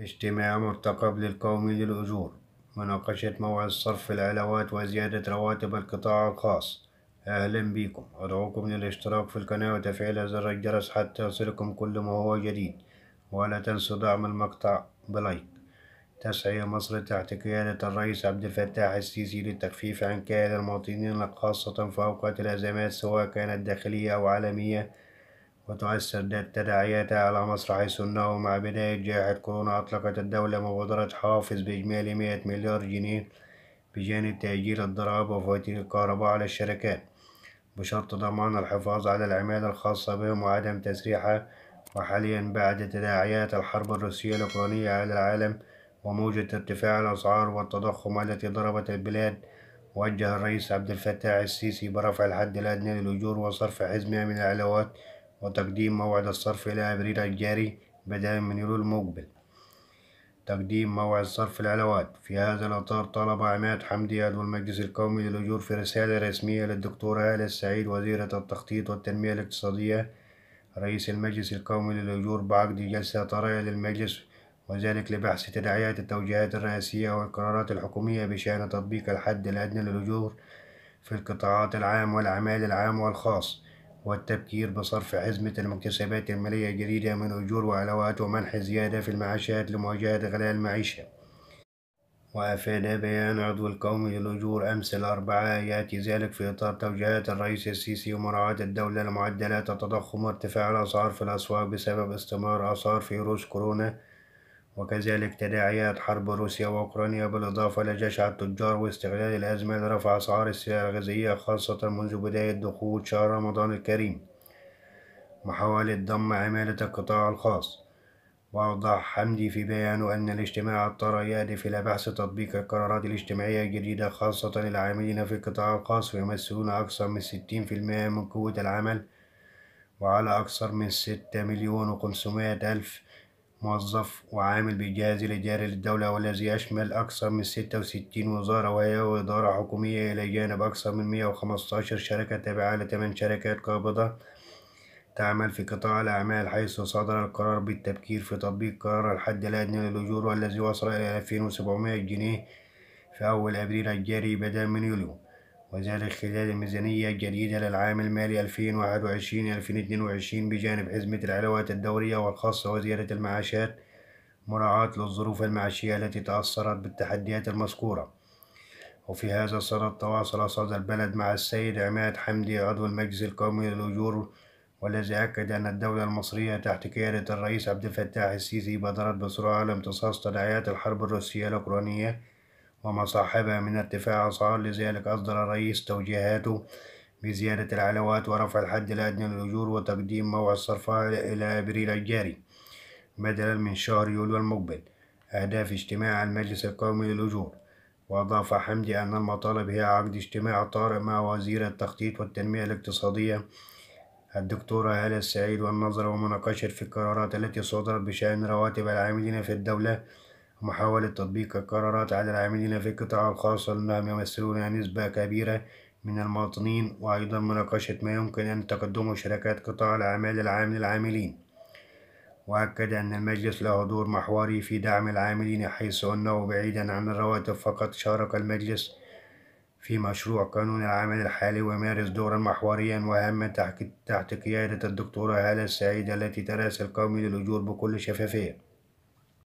اجتماع مرتقب للقومي للأجور مناقشة موعد صرف العلاوات وزيادة رواتب القطاع الخاص أهلا بكم أدعوكم للاشتراك في القناة وتفعيل زر الجرس حتى يصلكم كل ما هو جديد ولا تنسوا دعم المقطع بلايك تسعى مصر تحت قيادة الرئيس عبد الفتاح السيسي للتخفيف عن كاهل المواطنين خاصة في أوقات الأزمات سواء كانت داخلية أو عالمية وتعسر تداعياتها على مسرح انه ومع بداية جائحة كورونا أطلقت الدولة مبادرة حافظ بإجمالي 100 مليار جنيه بجانب تأجيل الضرائب وفواتير الكهرباء على الشركات بشرط ضمان الحفاظ على العمالة الخاصة بهم وعدم تسريحها وحاليا بعد تداعيات الحرب الروسية الأوكرانية على العالم وموجة ارتفاع الأسعار والتضخم التي ضربت البلاد وجه الرئيس عبد الفتاح السيسي برفع الحد الأدنى للأجور وصرف حزمة من العلاوات وتقديم موعد الصرف إلى أبريل الجاري بدلا من يوليو المقبل تقديم موعد صرف العلاوات في هذا الإطار طلب عماد حمدي عضو المجلس القومي للأجور في رسالة رسمية للدكتورة هالة السعيد وزيرة التخطيط والتنمية الاقتصادية رئيس المجلس القومي للأجور بعقد جلسة طارئة للمجلس وذلك لبحث تداعيات التوجيهات الرئاسية والقرارات الحكومية بشأن تطبيق الحد الأدنى للأجور في القطاعات العام والأعمال العام والخاص والتبكير بصرف حزمة المكتسبات المالية الجديدة من أجور وعلاوات ومنح زيادة في المعاشات لمواجهة غلاء المعيشة وأفاد بيان عضو القوم للأجور أمس الأربعاء يأتي ذلك في إطار توجيهات الرئيس السيسي ومراعاة الدولة لمعدلات التضخم وارتفاع الأسعار في الأسواق بسبب استمرار آثار فيروس كورونا وكذلك تداعيات حرب روسيا وأوكرانيا بالإضافة لجشع التجار واستغلال الأزمة لرفع أسعار السلع الغذائية خاصة منذ بداية دخول شهر رمضان الكريم محاولة ضم عمالة القطاع الخاص وأوضح حمدي في بيانه أن الاجتماع الطارئ يهدف إلى بحث تطبيق القرارات الاجتماعية الجديدة خاصة للعاملين في القطاع الخاص ويمثلون أكثر من 60% من قوة العمل وعلى أكثر من 6 مليون وخمسمائة ألف موظف وعامل بالجهاز الإداري للدولة والذي يشمل أكثر من ستة وستين وزارة وهي وإدارة حكومية إلى جانب أكثر من مية وخمستاشر شركة تابعة لثمان شركات قابضة تعمل في قطاع الأعمال حيث صدر القرار بالتبكير في تطبيق قرار الحد الأدنى للأجور والذي وصل إلى ألفين وسبعمائة جنيه في أول أبريل الجاري بدءا من يوليو وذلك خلال ميزانية جديدة للعام المالي 2021-2022 بجانب أزمة العلاوات الدورية والخاصة وزيادة المعاشات مراعاة للظروف المعيشية التي تأثرت بالتحديات المذكورة وفي هذا السنة تواصل صدى البلد مع السيد عماد حمدي عضو المجلس القومي للأجور والذي أكد أن الدولة المصرية تحت قيادة الرئيس عبد الفتاح السيسي بادرت بسرعة لامتصاص تداعيات الحرب الروسية الأوكرانية ومصاحبها من ارتفاع أسعار لذلك أصدر الرئيس توجيهاته بزيادة العلاوات ورفع الحد الأدنى للأجور وتقديم موعد صرفها إلى أبريل الجاري بدلا من شهر يوليو المقبل أهداف اجتماع المجلس القومي للأجور وأضاف حمدي أن المطالب هي عقد اجتماع طارئ مع وزير التخطيط والتنمية الاقتصادية الدكتورة هالة السعيد والنظر ومناقشة في القرارات التي صدرت بشأن رواتب العاملين في الدولة ومحاولة تطبيق القرارات على العاملين في القطاع الخاص أنهم يمثلون نسبة كبيرة من المواطنين وأيضا مناقشة ما يمكن أن تقدمه شركات قطاع الأعمال العام للعاملين وأكد أن المجلس له دور محوري في دعم العاملين حيث أنه بعيدا عن الرواتب فقط شارك المجلس في مشروع قانون العمل الحالي ويمارس دورا محوريا وهاما تحت قيادة الدكتورة هالة السعيد التي تراسل القومي للأجور بكل شفافية